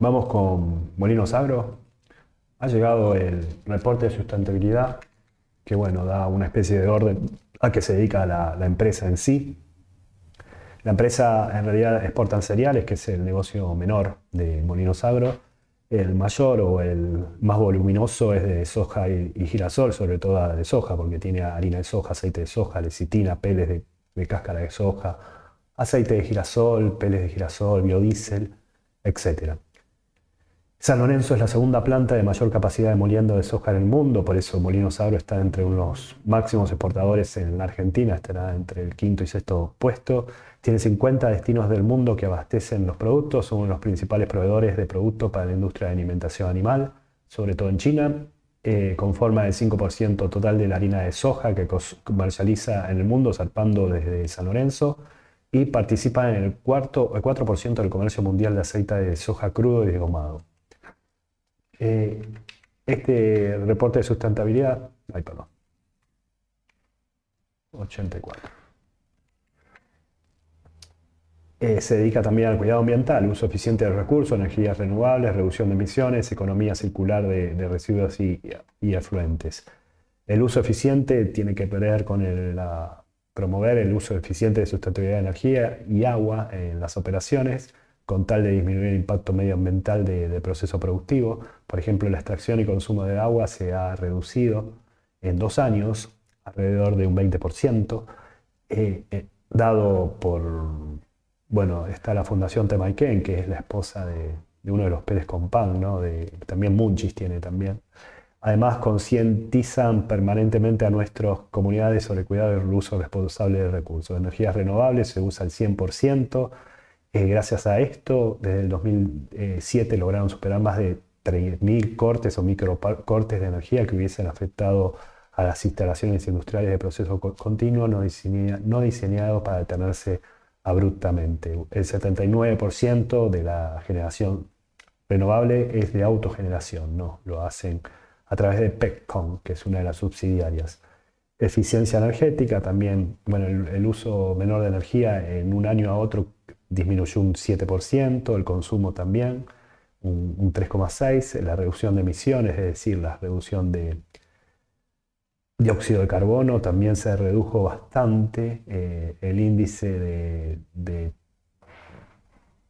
Vamos con Molinos Agro. Ha llegado el reporte de sustentabilidad, que bueno, da una especie de orden a que se dedica la, empresa en sí. La empresa en realidad exporta cereales, que es el negocio menor de Molinos Agro. El mayor o el más voluminoso es de soja y, girasol, sobre todo de soja, porque tiene harina de soja, aceite de soja, lecitina, peles de, de cáscara de soja, aceite de girasol, peles de girasol, biodiesel, etcétera. San Lorenzo es la segunda planta de mayor capacidad de moliendo de soja en el mundo, por eso Molinos Agro está entre unos máximos exportadores en la Argentina, estará entre el quinto y sexto puesto. Tiene 50 destinos del mundo que abastecen los productos, son uno los principales proveedores de productos para la industria de alimentación animal, sobre todo en China. conforma el 5% total de la harina de soja que comercializa en el mundo, zarpando desde San Lorenzo y participa en el, cuarto, el 4% del comercio mundial de aceite de soja crudo y desgomado. Eh, este reporte de sustentabilidad, ay, perdón, 84. Eh, se dedica también al cuidado ambiental, uso eficiente de recursos, energías renovables, reducción de emisiones, economía circular de, residuos y, y, afluentes. El uso eficiente tiene que ver con el, promover el uso eficiente de sustentabilidad de energía y agua en las operaciones, con tal de disminuir el impacto medioambiental del de proceso productivo. Por ejemplo, la extracción y consumo de agua se ha reducido en dos años alrededor de un 20%, eh, eh, dado por, bueno, está la Fundación Temaiken, que es la esposa de, uno de los Pérez Compán, ¿no? De, también Munchis tiene también. Además, concientizan permanentemente a nuestras comunidades sobre cuidado y uso responsable de recursos. Energías renovables se usa al 100%, eh, gracias a esto, desde el 2007 lograron superar más de 3.000 cortes o microcortes de energía que hubiesen afectado a las instalaciones industriales de proceso continuo no, diseñados para detenerse abruptamente. El 79% de la generación renovable es de autogeneración, ¿no? Lo hacen a través de PECCON, que es una de las subsidiarias. Eficiencia energética también, bueno, el uso menor de energía en un año a otro disminuyó un 7%, el consumo también, un, 3,6%, la reducción de emisiones, es decir, la reducción de dióxido de carbono también se redujo bastante, eh, el índice de,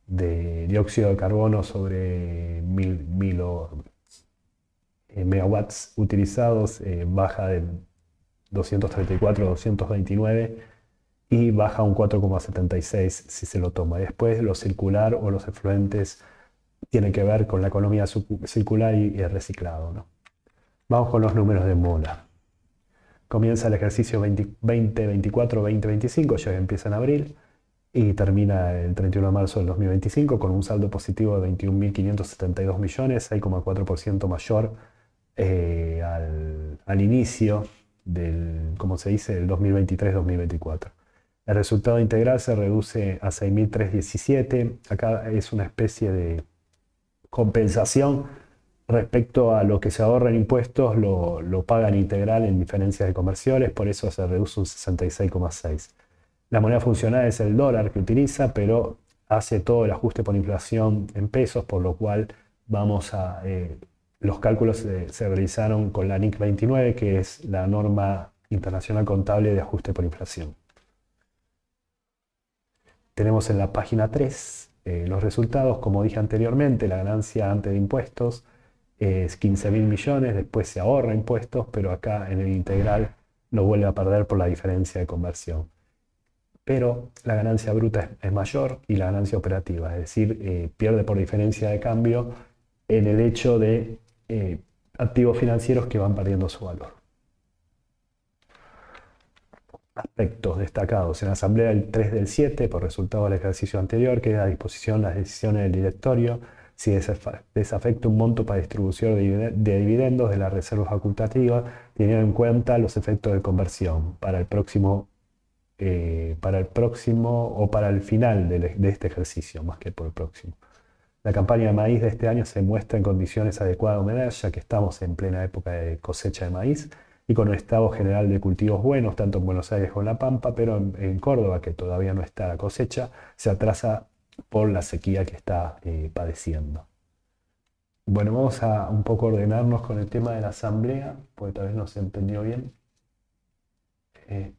de, dióxido de carbono sobre mil, eh, megawatts utilizados eh, baja de 234 a 229 y baja un 4,76 si se lo toma. Después lo circular o los efluentes tiene que ver con la economía circular y el reciclado. ¿no? Vamos con los números de mola. Comienza el ejercicio 2024-2025, 24, ya empieza en abril y termina el 31 de marzo del 2025 con un saldo positivo de 21.572 millones, 6,4% mayor eh, al, al, inicio del, se dice, del 2023-2024. El resultado integral se reduce a 6.317. Acá es una especie de compensación respecto a lo que se ahorra en impuestos, lo, lo pagan integral en diferencias de comerciales, por eso se reduce un 66,6. La moneda funcional es el dólar que utiliza, pero hace todo el ajuste por inflación en pesos, por lo cual vamos a... Eh, los cálculos se realizaron con la NIC 29, que es la norma internacional contable de ajuste por inflación. Tenemos en la página 3 eh, los resultados, como dije anteriormente, la ganancia antes de impuestos es 15 mil millones, después se ahorra impuestos, pero acá en el integral lo vuelve a perder por la diferencia de conversión. Pero la ganancia bruta es, mayor y la ganancia operativa, es decir, eh, pierde por diferencia de cambio en el hecho de eh, activos financieros que van perdiendo su valor aspectos destacados. En la Asamblea el 3 del 7, por resultado del ejercicio anterior, queda a disposición las decisiones del directorio si desafecta un monto para distribución de dividendos de la reserva facultativa, teniendo en cuenta los efectos de conversión para el próximo, eh, para el próximo o para el final de, e-, de este ejercicio, más que por el próximo. La campaña de maíz de este año se muestra en condiciones adecuadas de humedad, ya que estamos en plena época de cosecha de maíz y con un estado general de cultivos buenos, tanto en Buenos Aires como en La Pampa, pero en, Córdoba, que todavía no está la cosecha, se atrasa por la sequía que está eh, padeciendo. Bueno, vamos a un poco ordenarnos con el tema de la asamblea, porque tal vez no se entendió bien. Eh,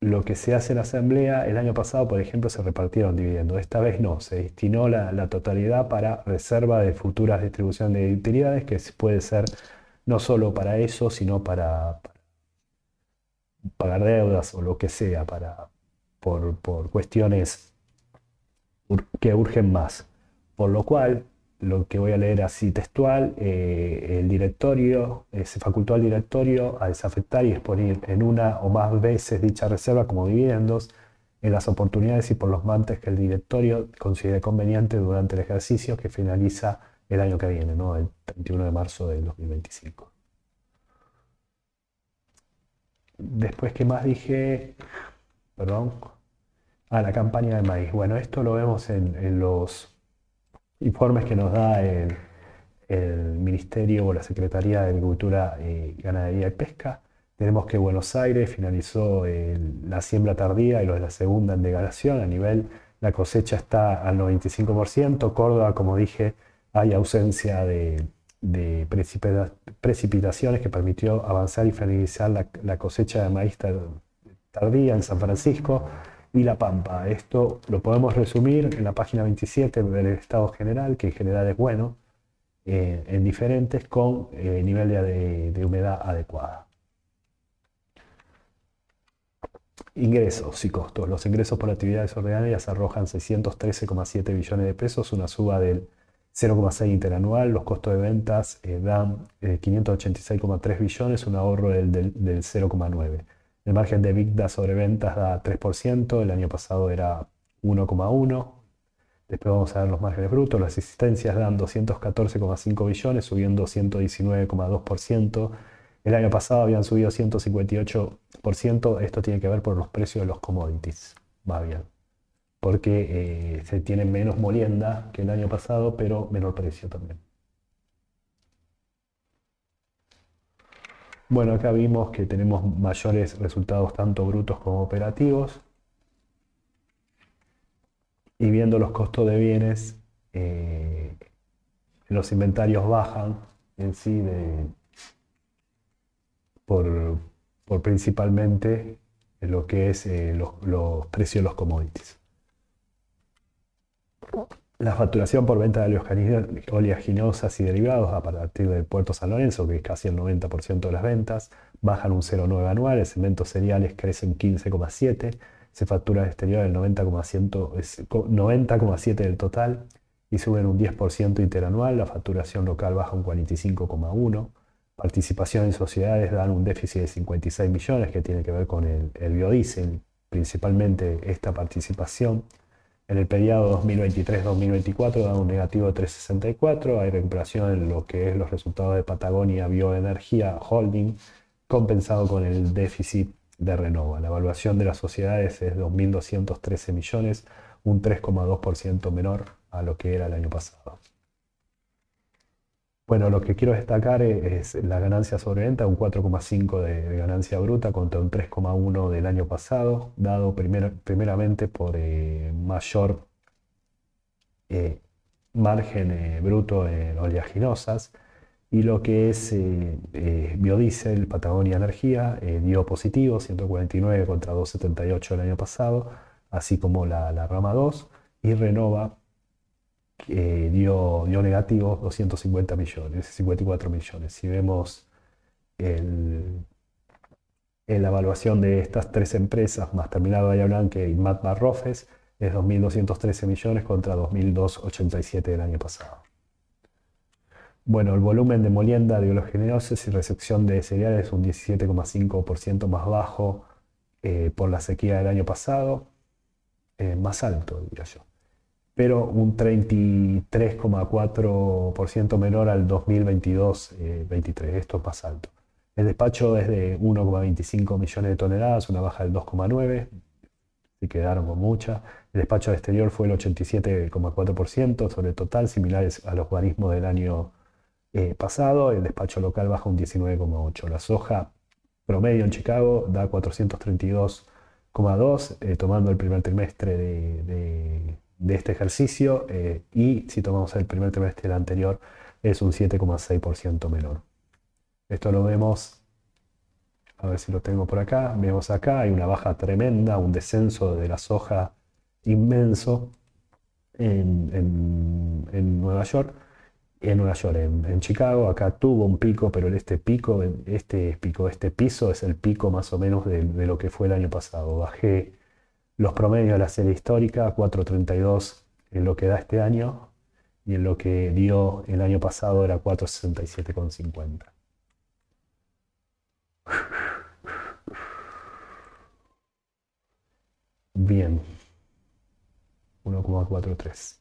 lo que se hace en la asamblea, el año pasado, por ejemplo, se repartieron dividendos. Esta vez no, se destinó la, totalidad para reserva de futuras distribuciones de utilidades, que puede ser no solo para eso, sino para, pagar deudas o lo que sea, para, por, cuestiones que urgen más. Por lo cual, lo que voy a leer así textual, eh, el directorio, se facultó al directorio a desafectar y exponer en una o más veces dicha reserva como dividendos en las oportunidades y por los mantes que el directorio considere conveniente durante el ejercicio que finaliza el año que viene, El 31 de marzo del 2025. Después, ¿qué más dije? Perdón. Ah, la campaña de maíz. Bueno, esto lo vemos en, los informes que nos da el, Ministerio o la Secretaría de Agricultura, Ganadería y Pesca. Tenemos que Buenos Aires finalizó eh, la siembra tardía y lo de la segunda en degradación. A nivel, la cosecha está al 95%. Córdoba, como dije, hay ausencia de, precipitaciones que permitió avanzar y finalizar la, cosecha de maíz tardía en San Francisco y La Pampa. Esto lo podemos resumir en la página 27 del estado general, que en general es bueno, eh, en diferentes con eh, nivel de, de, humedad adecuada. Ingresos y costos. Los ingresos por actividades ordinarias arrojan 613,7 billones de pesos, una suba del 0,6 interanual, los costos de ventas eh, dan 586,3 eh, billones, un ahorro del, 0,9. El margen de EBITDA sobre ventas da 3%, el año pasado era 1,1. Después vamos a ver los márgenes brutos, las existencias dan 214,5 billones, subiendo 119,2%. El año pasado habían subido 158%, esto tiene que ver por los precios de los commodities. más bien porque eh, se tiene menos molienda que el año pasado, pero menor precio también. Bueno, acá vimos que tenemos mayores resultados tanto brutos como operativos. Y viendo los costos de bienes, eh, los inventarios bajan en sí por, principalmente lo que es eh, los precios de los commodities la facturación por venta de oleaginosas y derivados a partir del puerto San Lorenzo, que es casi el 90% de las ventas, bajan un 0,9 anual, el cemento cereales crecen un 15,7, se factura al exterior el 90,7 del total y suben un 10% interanual, la facturación local baja un 45,1, participación en sociedades dan un déficit de 56 millones que tiene que ver con el, el biodiesel, principalmente esta participación en el periodo 2023-2024 da un negativo de 364. Hay recuperación en lo que es los resultados de Patagonia Bioenergía Holding, compensado con el déficit de Renova. La evaluación de las sociedades es 2.213 millones, un 3,2% menor a lo que era el año pasado. Bueno, lo que quiero destacar es, la ganancia sobreventa, un 4,5 de, ganancia bruta contra un 3,1 del año pasado, dado primeramente por eh, mayor eh, margen eh, bruto en oleaginosas y lo que es biodiesel, Patagonia Energía, dio positivo, 149 contra 278 el año pasado, así como la, la rama 2, y Renova eh, dio, dio negativo 250 millones, 54 millones. Si vemos en la evaluación de estas tres empresas, más terminado Bahía Blanca y Matt Barrofes, es 2.213 millones contra 2.287 del año pasado. Bueno, el volumen de molienda de generosos y recepción de cereales es un 17,5% más bajo eh, por la sequía del año pasado, eh, más alto, diría yo pero un 33,4% menor al 2022-23. Eh, Esto es más alto. El despacho es de 1,25 millones de toneladas, una baja del 2,9, se quedaron con mucha. El despacho exterior fue el 87,4% sobre el total, similares a los guarismos del año eh, pasado. El despacho local baja un 19,8%. La soja promedio en Chicago da 432,2, eh, tomando el primer trimestre de de este ejercicio eh, y si tomamos el primer trimestre del anterior es un 7,6% menor. Esto lo vemos, a ver si lo tengo por acá, vemos acá, hay una baja tremenda, un descenso de la soja inmenso en, en, Nueva York, en Nueva York, en, Chicago, acá tuvo un pico, pero este pico, este pico, este piso es el pico más o menos de, de lo que fue el año pasado. Bajé los promedios de la serie histórica, 4.32 en lo que da este año y en lo que dio el año pasado era 4.67,50. Bien. 1,43.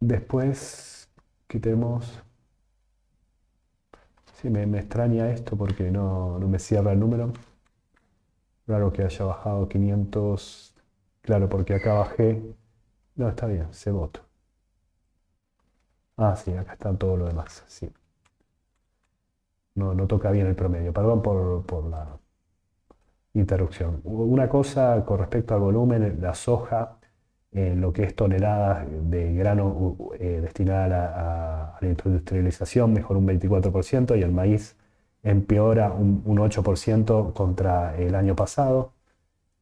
Después, quitemos Sí, me, me, extraña esto porque no, no me cierra el número. claro que haya bajado 500 Claro, porque acá bajé. No, está bien, se voto. Ah, sí, acá está todo lo demás. Sí. No, toca bien el promedio. Perdón por, la interrupción. Una cosa con respecto al volumen, la soja, en lo que es toneladas de grano eh, destinada a, la industrialización, mejor un 24% y el maíz empeora un, 8% contra el año pasado.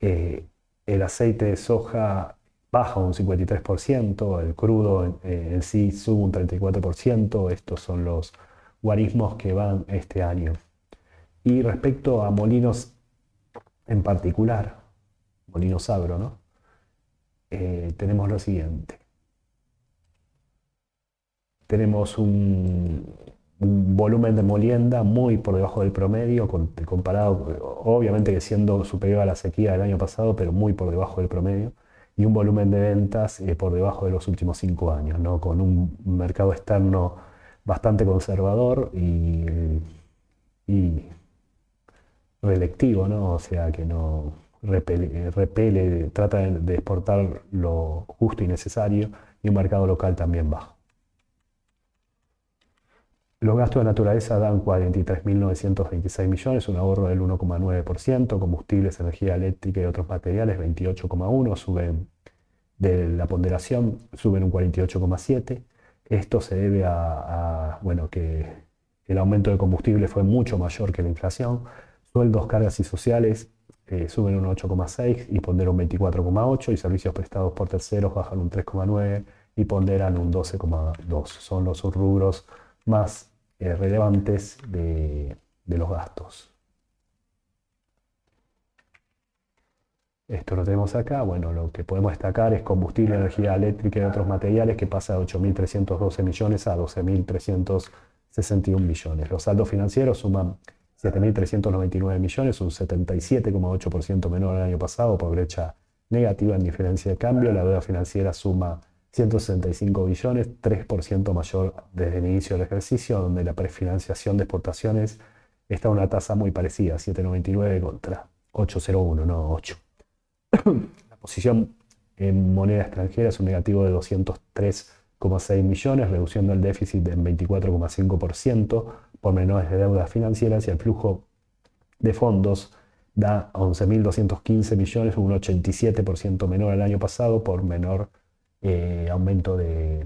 Eh, el aceite de soja baja un 53%, el crudo eh, en, sí sube un 34%, estos son los guarismos que van este año. Y respecto a molinos en particular, molinos agro, ¿no? Eh, tenemos lo siguiente. Tenemos un, un volumen de molienda muy por debajo del promedio, comparado, obviamente que siendo superior a la sequía del año pasado, pero muy por debajo del promedio, y un volumen de ventas eh, por debajo de los últimos cinco años, con un mercado externo bastante conservador y, y relectivo, ¿no? o sea, que no repele trata de exportar lo justo y necesario, y un mercado local también bajo. Los gastos de naturaleza dan 43.926 millones, un ahorro del 1,9%, combustibles, energía eléctrica y otros materiales 28,1%, suben de la ponderación, suben un 48,7%. Esto se debe a, bueno, que el aumento de combustible fue mucho mayor que la inflación, sueldos, cargas y sociales eh, suben un 8,6 y ponderan un 24,8 y servicios prestados por terceros bajan un 3,9 y ponderan un 12,2. Son los rubros más eh, relevantes de, de, los gastos. Esto lo tenemos acá. Bueno, lo que podemos destacar es combustible, energía eléctrica y otros materiales que pasa de 8.312 millones a 12.361 millones. Los saldos financieros suman 7.399 millones, un 77,8% menor al año pasado por brecha negativa en diferencia de cambio. La deuda financiera suma 165 billones, 3% mayor desde el inicio del ejercicio, donde la prefinanciación de exportaciones está a una tasa muy parecida, 7,99 contra 8,01, no 8. la posición en moneda extranjera es un negativo de 203,6 millones, reduciendo el déficit en 24,5% por menores de deudas financieras y el flujo de fondos da 11.215 millones, un 87% menor al año pasado por menor eh, aumento de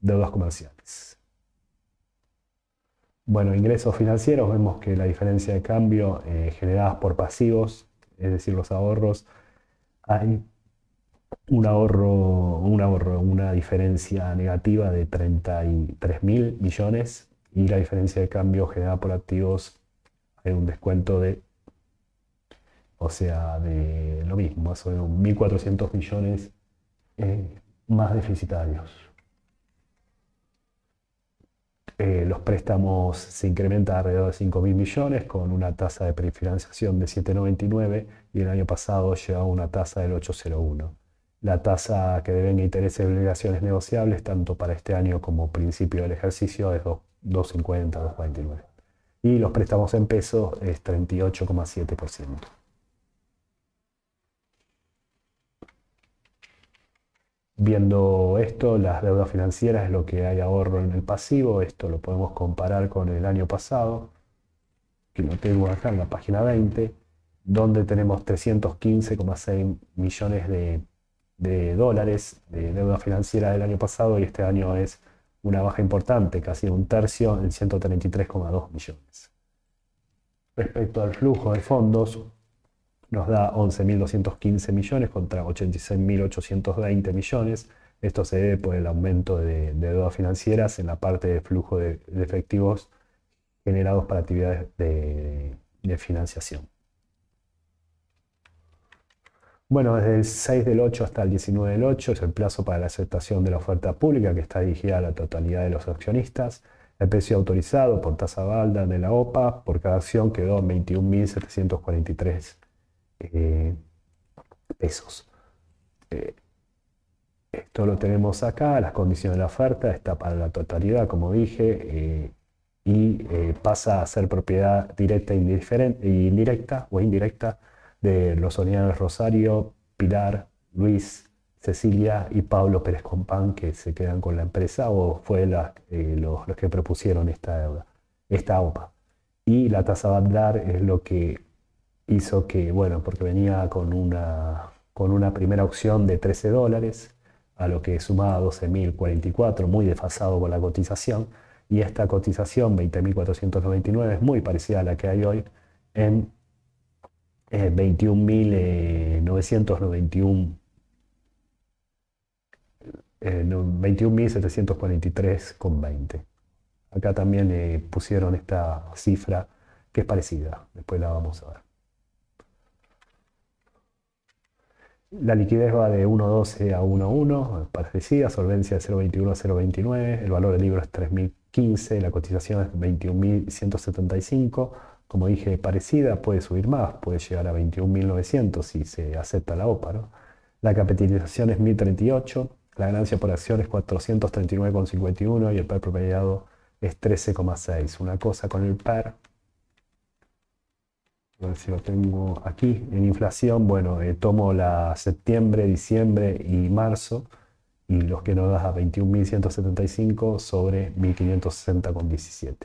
deudas comerciales. Bueno, ingresos financieros, vemos que la diferencia de cambio generada eh, generadas por pasivos, es decir, los ahorros, hay un ahorro, un ahorro, una diferencia negativa de 33 mil millones y la diferencia de cambio generada por activos hay un descuento de, o sea, de lo mismo, son o 1.400 millones eh, más deficitarios. Eh, los préstamos se incrementan alrededor de 5.000 millones con una tasa de prefinanciación de 7,99 y el año pasado llegó a una tasa del 8,01. La tasa que deben intereses de obligaciones negociables, tanto para este año como principio del ejercicio, es 2,50, 2,49. Y los préstamos en pesos es 38,7%. Viendo esto, las deudas financieras es lo que hay ahorro en el pasivo, esto lo podemos comparar con el año pasado, que lo tengo acá en la página 20, donde tenemos 315,6 millones de, de, dólares de deuda financiera del año pasado y este año es una baja importante, casi un tercio en 133,2 millones. Respecto al flujo de fondos, nos da 11.215 millones contra 86.820 millones. Esto se debe por el aumento de, deudas financieras en la parte de flujo de, efectivos generados para actividades de, financiación. Bueno, desde el 6 del 8 hasta el 19 del 8 es el plazo para la aceptación de la oferta pública que está dirigida a la totalidad de los accionistas. El precio autorizado por tasa balda de la OPA por cada acción quedó en 21.743 eh, pesos. Eh, esto lo tenemos acá, las condiciones de la oferta, está para la totalidad, como dije, eh, y pasa a ser propiedad directa e, e indirecta o indirecta de los señores Rosario, Pilar, Luis, Cecilia y Pablo Pérez Compán, que se quedan con la empresa o fue los, que propusieron esta deuda, esta OPA. Y la tasa bandar es lo que hizo que, bueno, porque venía con una, con una primera opción de 13 dólares, a lo que sumaba 12.044, muy desfasado con la cotización, y esta cotización, 20.499, es muy parecida a la que hay hoy en eh, 21.991. 21.743,20. Eh, Acá también le eh, pusieron esta cifra que es parecida. Después la vamos a ver. La liquidez va de 1.12 a 1.1, parecida, solvencia de 0.21 a 0.29, el valor del libro es 3.015, la cotización es 21.175, como dije, parecida, puede subir más, puede llegar a 21.900 si se acepta la OPA. ¿no? La capitalización es 1.038, la ganancia por acción es 439,51 y el par propiedad es 13,6. Una cosa con el par a si lo tengo aquí. En inflación, bueno, eh, tomo la septiembre, diciembre y marzo. Y los que nos das a 21.175 sobre 1.560,17.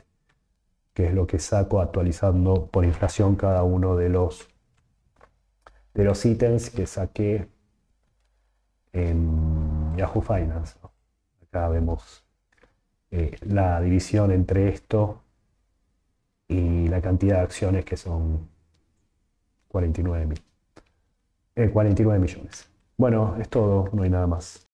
Que es lo que saco actualizando por inflación cada uno de los, de los ítems que saqué en Yahoo Finance. Acá vemos eh, la división entre esto y la cantidad de acciones que son 49, mil, 49 eh, millones. Bueno, es todo, no hay nada más.